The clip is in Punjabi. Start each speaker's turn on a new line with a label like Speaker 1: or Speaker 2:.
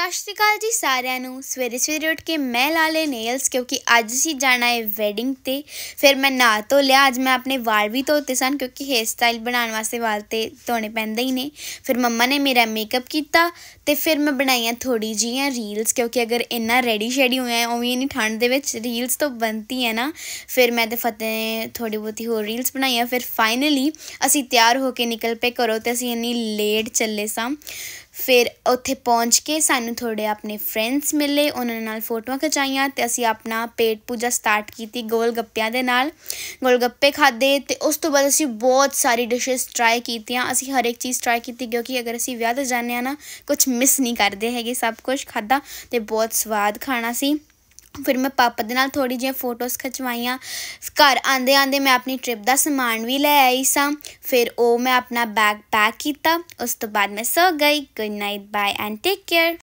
Speaker 1: ਸਤਿ ਸ਼੍ਰੀ ਅਕਾਲ ਜੀ ਸਾਰਿਆਂ ਨੂੰ ਸਵੇਰੇ ਸਵੇਰੇ ਉੱਠ ਕੇ ਮੈਂ ਲਾ ਲੇ ਨੇਲਸ ਕਿਉਂਕਿ ਅੱਜ ਸੀ ਜਾਣਾ ਹੈ ਵੈਡਿੰਗ ਤੇ ਫਿਰ ਮੈਂ ਨਹਾ ਤੋਂ ਲਿਆ ਅੱਜ ਮੈਂ ਆਪਣੇ ਵਾਲ ਵੀ ਧੋਤੇ ਸਨ ਕਿਉਂਕਿ ਹੇਅਰ ਸਟਾਈਲ ਬਣਾਉਣ ਵਾਸਤੇ ਵਾਲ ਤੇ ਧੋਣੇ ਪੈਂਦੇ ਹੀ ਨੇ ਫਿਰ ਮੰਮਾ ਨੇ ਮੇਰਾ ਮੇਕਅਪ ਕੀਤਾ ਤੇ ਫਿਰ ਮੈਂ ਬਣਾਈਆਂ ਥੋੜੀ ਜੀਆਂ ਰੀਲਸ ਕਿਉਂਕਿ ਅਗਰ ਇੰਨਾ ਰੈਡੀ ਸ਼ੈਡੀ ਹੋਇਆ ਉਵੇਂ ਨਹੀਂ ਠੰਡ ਦੇ ਵਿੱਚ ਰੀਲਸ ਤੋਂ ਬਣਤੀ ਹੈ ਨਾ ਫਿਰ ਮੈਂ ਤੇ ਫਤਿਹ ਥੋੜੀ ਬਹੁਤੀ ਹੋਰ ਰੀਲਸ ਬਣਾਈਆਂ ਫਿਰ ਫਾਈਨਲੀ ਅਸੀਂ ਤਿਆਰ ਹੋ ਕੇ ਨਿਕਲ ਪਏ ਕਰੋ ਤੇ ਅਸੀਂ ਇੰਨੀ ਲੇਟ ਚੱਲੇ ਸਾਂ ਫਿਰ ਉੱਥੇ ਪਹੁੰਚ ਕੇ ਸਾਨੂੰ ਥੋੜੇ ਆਪਣੇ ਫਰੈਂਡਸ ਮਿਲੇ ਉਹਨਾਂ ਨਾਲ ਫੋਟੋਆਂ ਖਿਚਾਈਆਂ ਤੇ ਅਸੀਂ ਆਪਣਾ ਪੇਟ ਪੂਜਾ ਸਟਾਰਟ ਕੀਤੀ ਗੋਲ ਗੱਪਿਆਂ ਦੇ ਨਾਲ ਗੋਲ ਗੱਪੇ ਖਾਦੇ ਤੇ ਉਸ ਤੋਂ ਬਾਅਦ ਅਸੀਂ ਬਹੁਤ ਸਾਰੀ ਡਿਸ਼ਸ ਟਰਾਈ ਕੀਤੀਆਂ ਅਸੀਂ ਹਰ ਇੱਕ ਚੀਜ਼ ਟਰਾਈ ਕੀਤੀ ਕਿਉਂਕਿ ਅਗਰ ਅਸੀਂ ਵਿਆਹ ਤੇ ਜਾਂਦੇ ਆ ਨਾ ਕੁਝ ਮਿਸ ਨਹੀਂ ਕਰਦੇ ਹੈਗੇ ਸਭ ਕੁਝ ਖਾਦਾ ਤੇ ਬਹੁਤ ਸਵਾਦ ਖਾਣਾ ਸੀ ਫਿਰ ਮੈਂ ਪਾਪਾ ਦੇ ਨਾਲ ਥੋੜੀ ਜਿਹੀ ਫੋਟੋਸ ਖਿਚਵਾਈਆਂ ਘਰ ਆਂਦੇ ਆਂਦੇ ਮੈਂ ਆਪਣੀ ਟ੍ਰਿਪ ਦਾ ਸਮਾਨ ਵੀ ਲੈ ਆਈ ਸਾਂ ਫਿਰ ਉਹ ਮੈਂ ਆਪਣਾ ਬੈਗ ਪੈਕ ਕੀਤਾ ਉਸ ਤੋਂ ਬਾਅਦ ਮੈਂ ਸੋ ਗਈ good night bye and take care